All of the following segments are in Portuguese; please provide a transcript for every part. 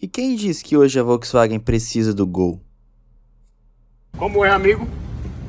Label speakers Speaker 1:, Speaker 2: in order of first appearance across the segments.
Speaker 1: E quem diz que hoje a Volkswagen precisa do Gol? Como é, amigo?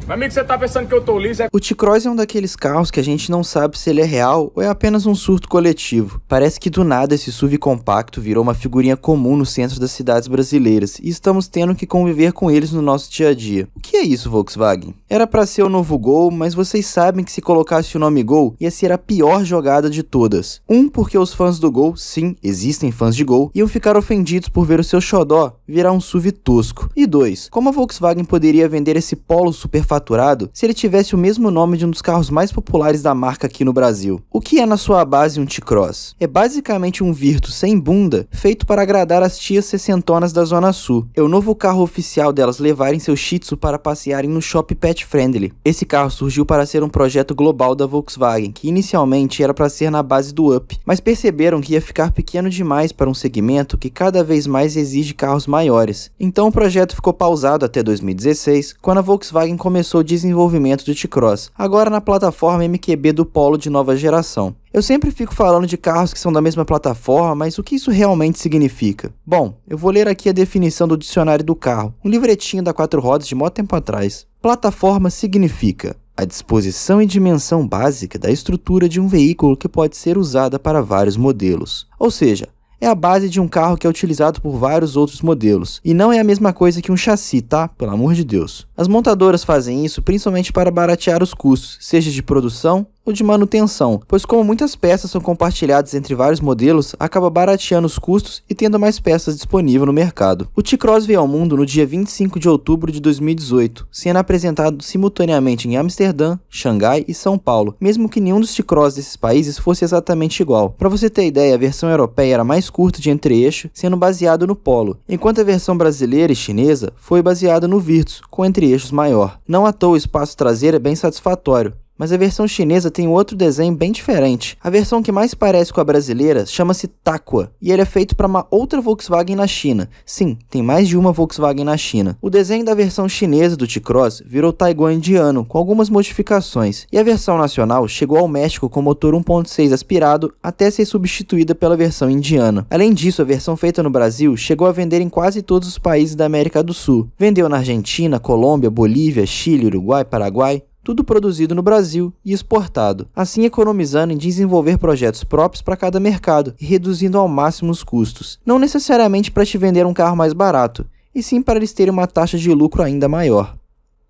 Speaker 1: Meu amigo, você tá pensando que eu tô liso? É... O T-Cross é um daqueles carros que a gente não sabe se ele é real ou é apenas um surto coletivo. Parece que do nada esse SUV compacto virou uma figurinha comum no centro das cidades brasileiras e estamos tendo que conviver com eles no nosso dia a dia. O que é isso, Volkswagen? Era para ser o novo Gol, mas vocês sabem que se colocasse o nome Gol ia ser a pior jogada de todas. Um, porque os fãs do Gol, sim, existem fãs de Gol, iam ficar ofendidos por ver o seu xodó virar um SUV tosco. E dois, como a Volkswagen poderia vender esse Polo Superfácil? faturado se ele tivesse o mesmo nome de um dos carros mais populares da marca aqui no Brasil. O que é na sua base um T-Cross? É basicamente um Virtus sem bunda feito para agradar as tias sessentonas da Zona Sul. É o novo carro oficial delas levarem seu Shih Tzu para passearem no Shopping Pet Friendly. Esse carro surgiu para ser um projeto global da Volkswagen, que inicialmente era para ser na base do Up, mas perceberam que ia ficar pequeno demais para um segmento que cada vez mais exige carros maiores. Então o projeto ficou pausado até 2016, quando a Volkswagen começou começou o desenvolvimento do T-Cross, agora na plataforma MQB do Polo de nova geração. Eu sempre fico falando de carros que são da mesma plataforma, mas o que isso realmente significa? Bom, eu vou ler aqui a definição do dicionário do carro, um livretinho da Quatro Rodas de mó tempo atrás. Plataforma significa a disposição e dimensão básica da estrutura de um veículo que pode ser usada para vários modelos. Ou seja, é a base de um carro que é utilizado por vários outros modelos, e não é a mesma coisa que um chassi, tá? Pelo amor de Deus. As montadoras fazem isso principalmente para baratear os custos, seja de produção ou de manutenção, pois como muitas peças são compartilhadas entre vários modelos, acaba barateando os custos e tendo mais peças disponíveis no mercado. O T-Cross veio ao mundo no dia 25 de outubro de 2018, sendo apresentado simultaneamente em Amsterdã, Xangai e São Paulo, mesmo que nenhum dos T-Cross desses países fosse exatamente igual. Para você ter ideia, a versão europeia era mais curta de entre-eixo, sendo baseado no Polo, enquanto a versão brasileira e chinesa foi baseada no Virtus, com entre-eixos maior. Não à toa o espaço traseiro é bem satisfatório, mas a versão chinesa tem outro desenho bem diferente. A versão que mais parece com a brasileira chama-se Taqua, e ele é feito para uma outra Volkswagen na China. Sim, tem mais de uma Volkswagen na China. O desenho da versão chinesa do T-Cross virou Taiguan indiano, com algumas modificações, e a versão nacional chegou ao México com motor 1.6 aspirado até ser substituída pela versão indiana. Além disso, a versão feita no Brasil chegou a vender em quase todos os países da América do Sul. Vendeu na Argentina, Colômbia, Bolívia, Chile, Uruguai, Paraguai, tudo produzido no Brasil e exportado, assim economizando em desenvolver projetos próprios para cada mercado e reduzindo ao máximo os custos. Não necessariamente para te vender um carro mais barato, e sim para eles terem uma taxa de lucro ainda maior.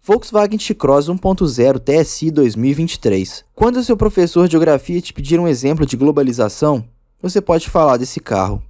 Speaker 1: Volkswagen T-Cross 1.0 TSI 2023. Quando seu professor de geografia te pedir um exemplo de globalização, você pode falar desse carro.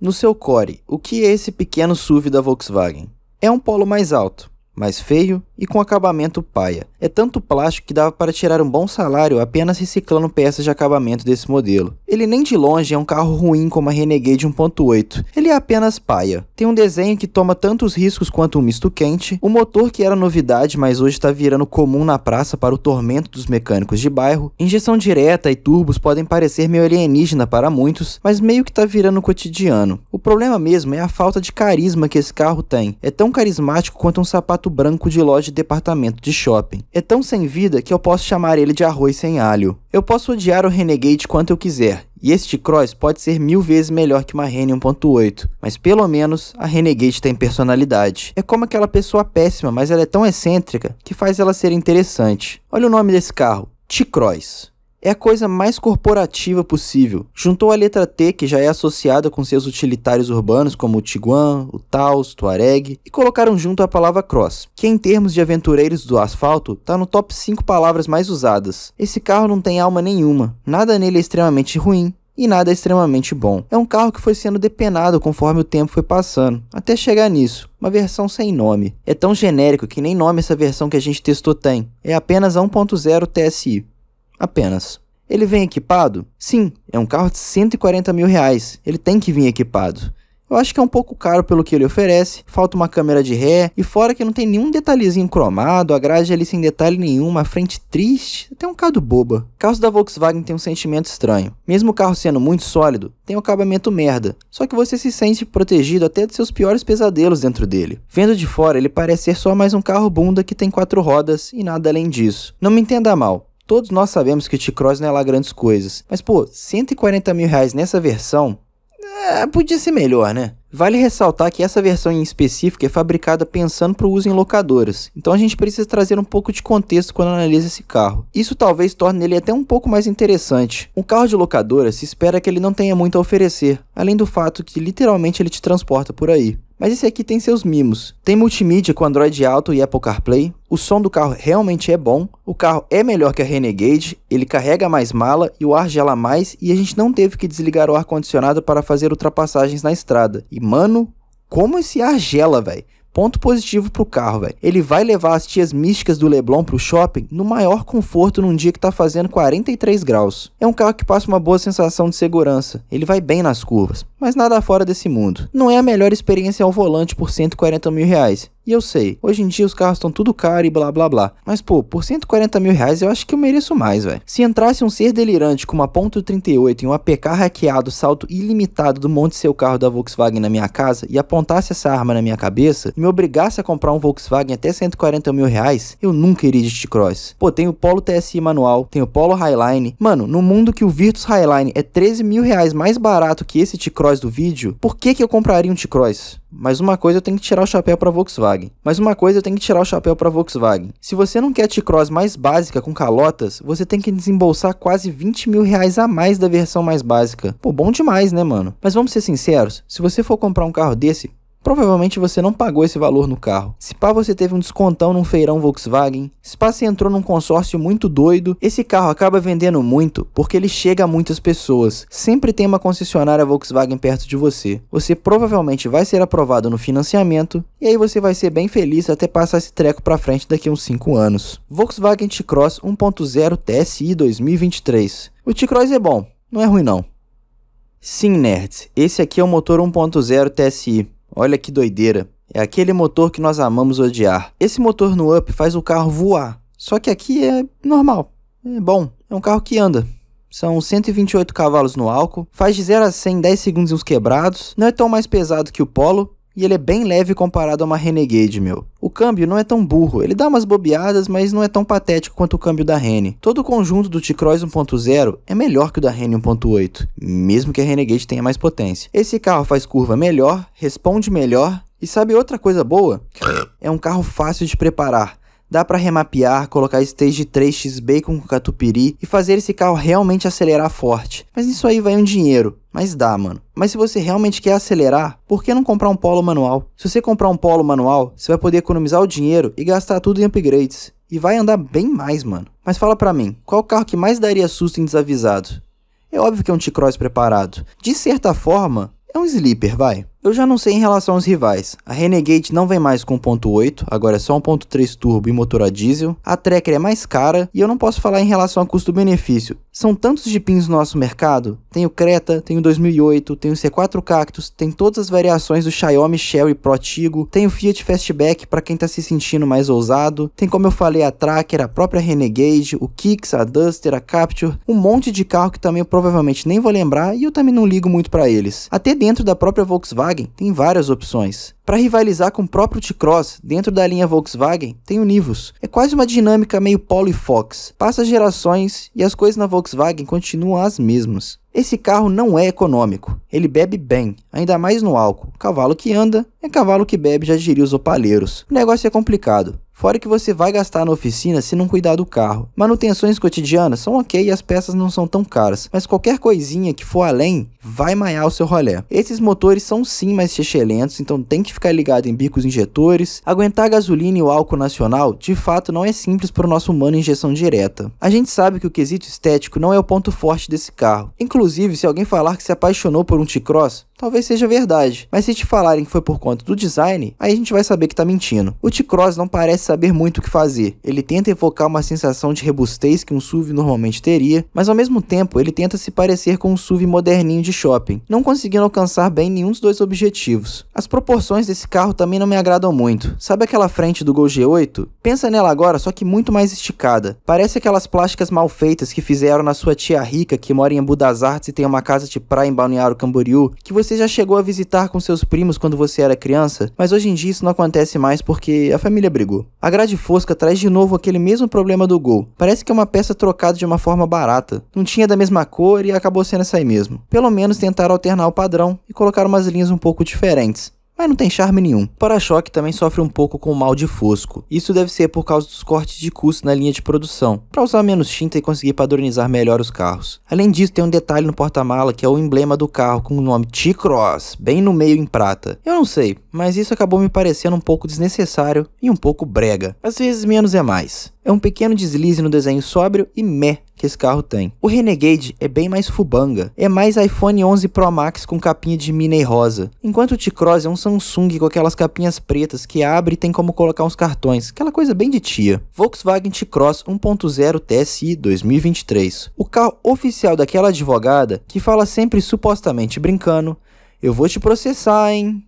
Speaker 1: No seu core, o que é esse pequeno SUV da Volkswagen? É um polo mais alto, mais feio e com acabamento paia. É tanto plástico que dava para tirar um bom salário apenas reciclando peças de acabamento desse modelo. Ele nem de longe é um carro ruim como a Renegade 1.8, ele é apenas paia. Tem um desenho que toma tantos riscos quanto um misto quente, o um motor que era novidade mas hoje está virando comum na praça para o tormento dos mecânicos de bairro, injeção direta e turbos podem parecer meio alienígena para muitos, mas meio que está virando cotidiano. O problema mesmo é a falta de carisma que esse carro tem, é tão carismático quanto um sapato branco de loja loja de departamento de shopping. É tão sem vida que eu posso chamar ele de arroz sem alho. Eu posso odiar o Renegade quanto eu quiser, e este Cross pode ser mil vezes melhor que uma Rene 1.8, mas pelo menos a Renegade tem personalidade. É como aquela pessoa péssima, mas ela é tão excêntrica que faz ela ser interessante. Olha o nome desse carro, T-Cross é a coisa mais corporativa possível. Juntou a letra T, que já é associada com seus utilitários urbanos como o Tiguan, o Taos, o Touareg, e colocaram junto a palavra cross, que em termos de aventureiros do asfalto está no top 5 palavras mais usadas. Esse carro não tem alma nenhuma, nada nele é extremamente ruim, e nada é extremamente bom. É um carro que foi sendo depenado conforme o tempo foi passando, até chegar nisso, uma versão sem nome. É tão genérico que nem nome essa versão que a gente testou tem. É apenas a 1.0 TSI. Apenas. Ele vem equipado? Sim, é um carro de 140 mil reais. Ele tem que vir equipado. Eu acho que é um pouco caro pelo que ele oferece, falta uma câmera de ré, e fora que não tem nenhum detalhezinho cromado, a grade ali sem detalhe nenhum, uma frente triste, até um bocado boba. Carros da Volkswagen tem um sentimento estranho. Mesmo o carro sendo muito sólido, tem um acabamento merda, só que você se sente protegido até dos seus piores pesadelos dentro dele. Vendo de fora, ele parece ser só mais um carro bunda que tem quatro rodas e nada além disso. Não me entenda mal, Todos nós sabemos que o T-Cross não é lá grandes coisas, mas pô, 140 mil reais nessa versão é, podia ser melhor, né? Vale ressaltar que essa versão em específico é fabricada pensando para o uso em locadoras, então a gente precisa trazer um pouco de contexto quando analisa esse carro. Isso talvez torne ele até um pouco mais interessante. Um carro de locadora se espera que ele não tenha muito a oferecer, além do fato que literalmente ele te transporta por aí. Mas esse aqui tem seus mimos. Tem multimídia com Android Auto e Apple CarPlay, o som do carro realmente é bom, o carro é melhor que a Renegade, ele carrega mais mala e o ar gela mais e a gente não teve que desligar o ar-condicionado para fazer ultrapassagens na estrada. E mano, como esse ar gela, velho. Ponto positivo pro carro, velho. Ele vai levar as tias místicas do Leblon pro shopping no maior conforto num dia que tá fazendo 43 graus. É um carro que passa uma boa sensação de segurança. Ele vai bem nas curvas mas nada fora desse mundo. Não é a melhor experiência ao é volante por 140 mil reais. E eu sei, hoje em dia os carros estão tudo caro e blá blá blá. Mas pô, por 140 mil reais eu acho que eu mereço mais, velho. Se entrasse um ser delirante com uma .38 e um APK hackeado salto ilimitado do monte seu carro da Volkswagen na minha casa e apontasse essa arma na minha cabeça e me obrigasse a comprar um Volkswagen até 140 mil reais, eu nunca iria de T-Cross. Pô, tem o Polo TSI manual, tem o Polo Highline. Mano, no mundo que o Virtus Highline é 13 mil reais mais barato que esse T-Cross T-Cross do vídeo, por que, que eu compraria um T-Cross? Mas uma coisa eu tenho que tirar o chapéu para Volkswagen. Mas uma coisa eu tenho que tirar o chapéu para Volkswagen. Se você não quer T-Cross mais básica com calotas, você tem que desembolsar quase 20 mil reais a mais da versão mais básica. Pô, bom demais, né, mano? Mas vamos ser sinceros, se você for comprar um carro desse, Provavelmente você não pagou esse valor no carro. Se pá, você teve um descontão num feirão Volkswagen. Se pá, você entrou num consórcio muito doido. Esse carro acaba vendendo muito porque ele chega a muitas pessoas. Sempre tem uma concessionária Volkswagen perto de você. Você provavelmente vai ser aprovado no financiamento e aí você vai ser bem feliz até passar esse treco para frente daqui uns 5 anos. Volkswagen T-Cross 1.0 TSI 2023. O T-Cross é bom, não é ruim não. Sim, nerds, esse aqui é o motor 1.0 TSI. Olha que doideira. É aquele motor que nós amamos odiar. Esse motor no Up faz o carro voar. Só que aqui é normal. É bom. É um carro que anda. São 128 cavalos no álcool, faz de 0 a 100 em 10 segundos e uns quebrados, não é tão mais pesado que o Polo, e ele é bem leve comparado a uma Renegade, meu. O câmbio não é tão burro, ele dá umas bobeadas, mas não é tão patético quanto o câmbio da Rene. Todo o conjunto do T-Cross 1.0 é melhor que o da Rene 1.8, mesmo que a Renegade tenha mais potência. Esse carro faz curva melhor, responde melhor, e sabe outra coisa boa? É um carro fácil de preparar. Dá para remapear, colocar stage 3 XB com catupiry e fazer esse carro realmente acelerar forte. Mas isso aí vai um dinheiro, mas dá, mano. Mas se você realmente quer acelerar, por que não comprar um polo manual? Se você comprar um polo manual, você vai poder economizar o dinheiro e gastar tudo em upgrades. E vai andar bem mais, mano. Mas fala pra mim, qual o carro que mais daria susto em desavisado? É óbvio que é um T-Cross preparado. De certa forma, é um sleeper, vai. Eu já não sei em relação aos rivais. A Renegade não vem mais com 1.8, agora é só 1.3 turbo e motor a diesel. A Tracker é mais cara e eu não posso falar em relação a custo-benefício. São tantos jipins no nosso mercado. Tem o Creta, tem o 2008, tem o C4 Cactus, tem todas as variações do Xiaomi Sherry Pro Tigo, tem o Fiat Fastback para quem tá se sentindo mais ousado, tem como eu falei a Tracker, a própria Renegade, o Kicks, a Duster, a Capture, um monte de carro que também eu provavelmente nem vou lembrar e eu também não ligo muito para eles. Até dentro da própria Volkswagen Volkswagen tem várias opções. Para rivalizar com o próprio T-Cross, dentro da linha Volkswagen, tem o Nivus. É quase uma dinâmica meio Polo e Fox. Passa gerações e as coisas na Volkswagen continuam as mesmas. Esse carro não é econômico, ele bebe bem, ainda mais no álcool. Cavalo que anda é cavalo que bebe, já diria os opaleiros. O negócio é complicado. Fora que você vai gastar na oficina se não cuidar do carro. Manutenções cotidianas são ok e as peças não são tão caras, mas qualquer coisinha que for além vai maiar o seu rolé. Esses motores são sim mais excelentes, então tem que ficar ligado em bicos injetores. Aguentar gasolina e o álcool nacional de fato não é simples para o nosso humano injeção direta. A gente sabe que o quesito estético não é o ponto forte desse carro. Inclusive, se alguém falar que se apaixonou por um T-Cross, talvez seja verdade. Mas se te falarem que foi por conta do design, aí a gente vai saber que tá mentindo. O T-Cross não parece saber muito o que fazer. Ele tenta evocar uma sensação de robustez que um SUV normalmente teria, mas ao mesmo tempo ele tenta se parecer com um SUV moderninho de shopping, não conseguindo alcançar bem nenhum dos dois objetivos. As proporções desse carro também não me agradam muito. Sabe aquela frente do Gol G8? Pensa nela agora, só que muito mais esticada. Parece aquelas plásticas mal feitas que fizeram na sua tia rica que mora em Embu Artes e tem uma casa de praia em Balneário Camboriú, que você você já chegou a visitar com seus primos quando você era criança, mas hoje em dia isso não acontece mais porque a família brigou. A grade fosca traz de novo aquele mesmo problema do gol. Parece que é uma peça trocada de uma forma barata. Não tinha da mesma cor e acabou sendo essa aí mesmo. Pelo menos tentaram alternar o padrão e colocar umas linhas um pouco diferentes mas não tem charme nenhum. O para-choque também sofre um pouco com o mal de fosco. Isso deve ser por causa dos cortes de custo na linha de produção, para usar menos tinta e conseguir padronizar melhor os carros. Além disso, tem um detalhe no porta-mala que é o emblema do carro com o nome T-Cross, bem no meio em prata. Eu não sei, mas isso acabou me parecendo um pouco desnecessário e um pouco brega. Às vezes menos é mais. É um pequeno deslize no desenho sóbrio e meh que esse carro tem. O Renegade é bem mais fubanga, é mais iPhone 11 Pro Max com capinha de mini rosa, enquanto o T-Cross é um Samsung com aquelas capinhas pretas que abre e tem como colocar uns cartões, aquela coisa bem de tia. Volkswagen T-Cross 1.0 TSI 2023, o carro oficial daquela advogada que fala sempre supostamente brincando, eu vou te processar, hein?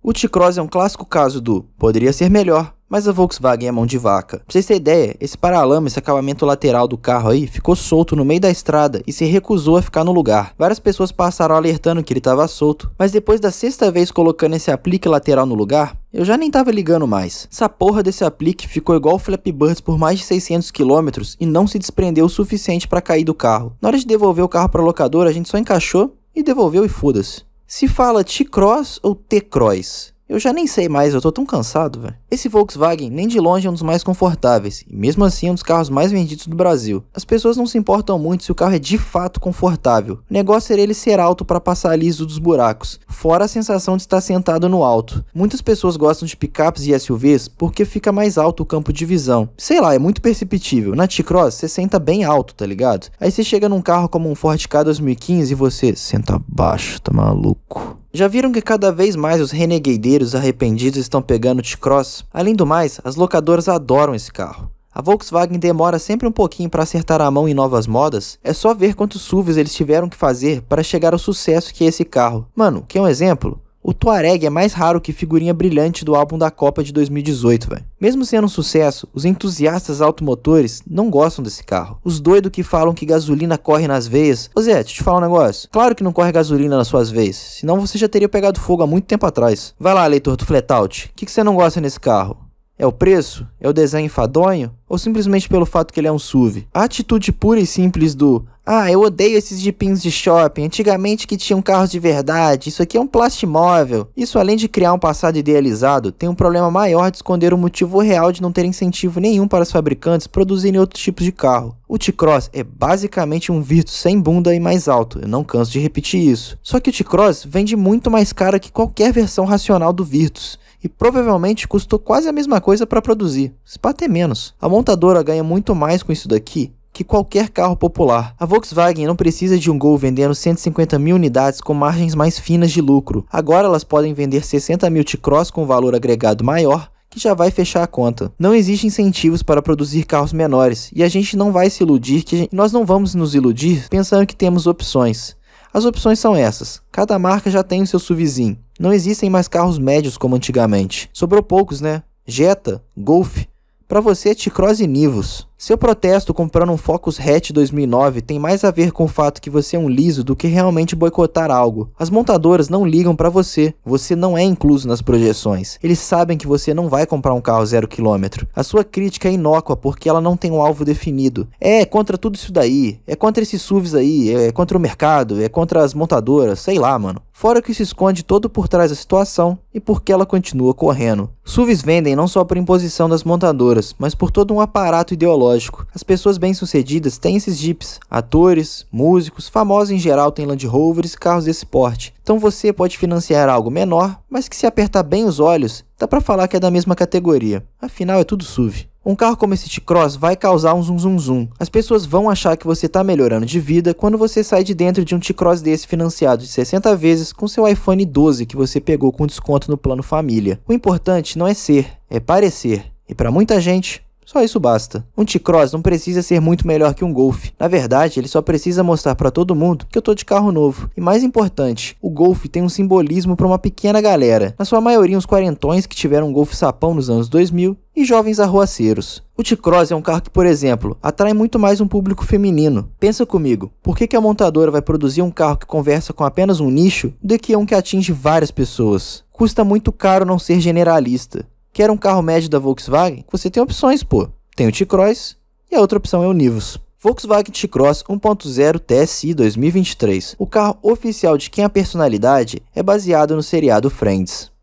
Speaker 1: O T-Cross é um clássico caso do poderia ser melhor, mas a Volkswagen é mão de vaca. Pra vocês terem ideia, esse paralama, esse acabamento lateral do carro aí, ficou solto no meio da estrada e se recusou a ficar no lugar. Várias pessoas passaram alertando que ele estava solto, mas depois da sexta vez colocando esse aplique lateral no lugar, eu já nem tava ligando mais. Essa porra desse aplique ficou igual o Flap Birds por mais de 600 km e não se desprendeu o suficiente para cair do carro. Na hora de devolver o carro para locadora, a gente só encaixou e devolveu e foda-se. Se fala T-Cross ou T-Cross? Eu já nem sei mais, eu tô tão cansado, velho. Esse Volkswagen nem de longe é um dos mais confortáveis, e mesmo assim é um dos carros mais vendidos do Brasil. As pessoas não se importam muito se o carro é de fato confortável. O negócio seria ele ser alto para passar liso dos buracos, fora a sensação de estar sentado no alto. Muitas pessoas gostam de picapes e SUVs porque fica mais alto o campo de visão. Sei lá, é muito perceptível. Na T-Cross você senta bem alto, tá ligado? Aí você chega num carro como um Ford K 2015 e você senta baixo, tá maluco? Já viram que cada vez mais os renegadeiros arrependidos estão pegando T-Cross? Além do mais, as locadoras adoram esse carro. A Volkswagen demora sempre um pouquinho para acertar a mão em novas modas, é só ver quantos SUVs eles tiveram que fazer para chegar ao sucesso que é esse carro. Mano, que é um exemplo? O Tuareg é mais raro que figurinha brilhante do álbum da Copa de 2018, velho. Mesmo sendo um sucesso, os entusiastas automotores não gostam desse carro. Os doidos que falam que gasolina corre nas veias. Ô Zé, deixa eu te falar um negócio. Claro que não corre gasolina nas suas veias, senão você já teria pegado fogo há muito tempo atrás. Vai lá, leitor do Flatout. O que, que você não gosta nesse carro? É o preço? É o desenho enfadonho? ou simplesmente pelo fato que ele é um SUV. A atitude pura e simples do ah, eu odeio esses jipinhos de shopping. Antigamente que tinham carros de verdade. Isso aqui é um plastimóvel. Isso, além de criar um passado idealizado, tem um problema maior de esconder o motivo real de não ter incentivo nenhum para os fabricantes produzirem outros tipos de carro. O T-Cross é basicamente um Virtus sem bunda e mais alto. Eu não canso de repetir isso. Só que o T-Cross vende muito mais caro que qualquer versão racional do Virtus. E provavelmente custou quase a mesma coisa para produzir, se bater menos. A montadora ganha muito mais com isso daqui que qualquer carro popular. A Volkswagen não precisa de um Gol vendendo 150 mil unidades com margens mais finas de lucro. Agora elas podem vender 60 mil T-Cross com valor agregado maior que já vai fechar a conta. Não existem incentivos para produzir carros menores e a gente não vai se iludir que nós não vamos nos iludir pensando que temos opções. As opções são essas. Cada marca já tem o seu SUVzinho. Não existem mais carros médios como antigamente. Sobrou poucos, né? Jetta, Golf, para você é ticrosinivos. Seu protesto comprando um Focus Hatch 2009 tem mais a ver com o fato que você é um liso do que realmente boicotar algo. As montadoras não ligam para você, você não é incluso nas projeções. Eles sabem que você não vai comprar um carro zero quilômetro. A sua crítica é inócua porque ela não tem um alvo definido. É contra tudo isso daí, é contra esses SUVs aí, é contra o mercado, é contra as montadoras, sei lá, mano. Fora que se esconde todo por trás da situação e porque ela continua correndo. SUVs vendem não só por imposição das montadoras, mas por todo um aparato ideológico lógico. As pessoas bem-sucedidas têm esses jeeps. atores, músicos, famosos em geral têm Land Rovers e carros desse porte. Então você pode financiar algo menor, mas que se apertar bem os olhos, dá para falar que é da mesma categoria. Afinal é tudo SUV. Um carro como esse T-Cross vai causar um zum zum zum. As pessoas vão achar que você está melhorando de vida quando você sai de dentro de um T-Cross desse financiado de 60 vezes com seu iPhone 12 que você pegou com desconto no plano família. O importante não é ser, é parecer. E para muita gente, só isso basta. Um T-Cross não precisa ser muito melhor que um Golf. Na verdade, ele só precisa mostrar para todo mundo que eu tô de carro novo. E mais importante, o Golf tem um simbolismo para uma pequena galera. Na sua maioria, uns quarentões que tiveram um Golf sapão nos anos 2000 e jovens arruaceiros. O T-Cross é um carro que, por exemplo, atrai muito mais um público feminino. Pensa comigo, por que, que a montadora vai produzir um carro que conversa com apenas um nicho do que um que atinge várias pessoas? Custa muito caro não ser generalista quer um carro médio da Volkswagen, você tem opções, pô. Tem o T-Cross e a outra opção é o Nivus. Volkswagen T-Cross 1.0 TSI 2023, o carro oficial de quem é a personalidade é baseado no seriado Friends.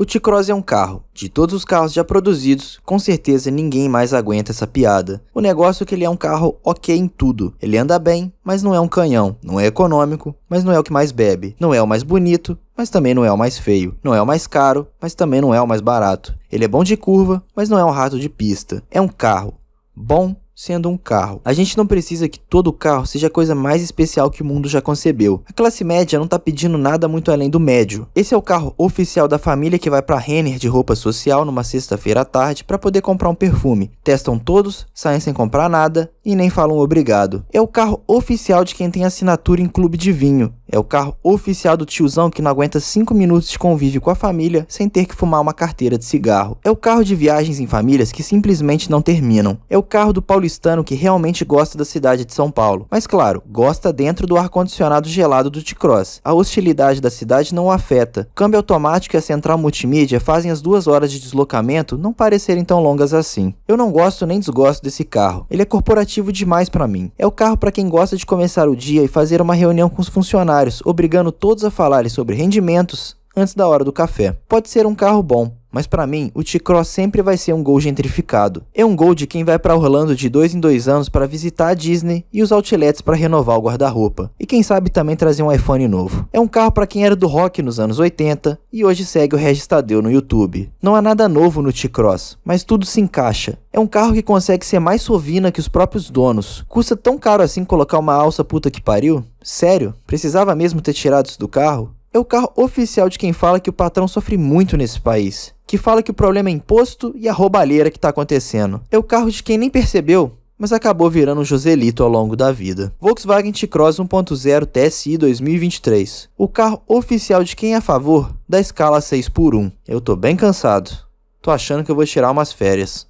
Speaker 1: O T-Cross é um carro. De todos os carros já produzidos, com certeza ninguém mais aguenta essa piada. O negócio é que ele é um carro ok em tudo. Ele anda bem, mas não é um canhão. Não é econômico, mas não é o que mais bebe. Não é o mais bonito, mas também não é o mais feio. Não é o mais caro, mas também não é o mais barato. Ele é bom de curva, mas não é um rato de pista. É um carro. Bom, sendo um carro. A gente não precisa que todo carro seja a coisa mais especial que o mundo já concebeu. A classe média não tá pedindo nada muito além do médio. Esse é o carro oficial da família que vai para Renner de roupa social numa sexta-feira à tarde para poder comprar um perfume. Testam todos, saem sem comprar nada e nem falam obrigado. É o carro oficial de quem tem assinatura em clube de vinho é o carro oficial do tiozão que não aguenta 5 minutos de convívio com a família sem ter que fumar uma carteira de cigarro. É o carro de viagens em famílias que simplesmente não terminam. É o carro do paulistano que realmente gosta da cidade de São Paulo. Mas claro, gosta dentro do ar-condicionado gelado do T-Cross. A hostilidade da cidade não o afeta. O câmbio automático e a central multimídia fazem as duas horas de deslocamento não parecerem tão longas assim. Eu não gosto nem desgosto desse carro. Ele é corporativo demais para mim. É o carro para quem gosta de começar o dia e fazer uma reunião com os funcionários obrigando todos a falarem sobre rendimentos, antes da hora do café. Pode ser um carro bom, mas para mim, o T-Cross sempre vai ser um gol gentrificado. É um gol de quem vai para Orlando de dois em dois anos para visitar a Disney e os outlets para renovar o guarda-roupa. E quem sabe também trazer um iPhone novo. É um carro para quem era do rock nos anos 80 e hoje segue o Registadeu no YouTube. Não há nada novo no T-Cross, mas tudo se encaixa. É um carro que consegue ser mais sovina que os próprios donos. Custa tão caro assim colocar uma alça puta que pariu? Sério? Precisava mesmo ter tirado isso do carro? É o carro oficial de quem fala que o patrão sofre muito nesse país, que fala que o problema é imposto e a roubalheira que está acontecendo. É o carro de quem nem percebeu mas acabou virando um Joselito ao longo da vida. Volkswagen T-Cross 1.0 TSI 2023. O carro oficial de quem é a favor da escala 6 por 1. Eu tô bem cansado. Tô achando que eu vou tirar umas férias.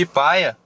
Speaker 1: Que paia!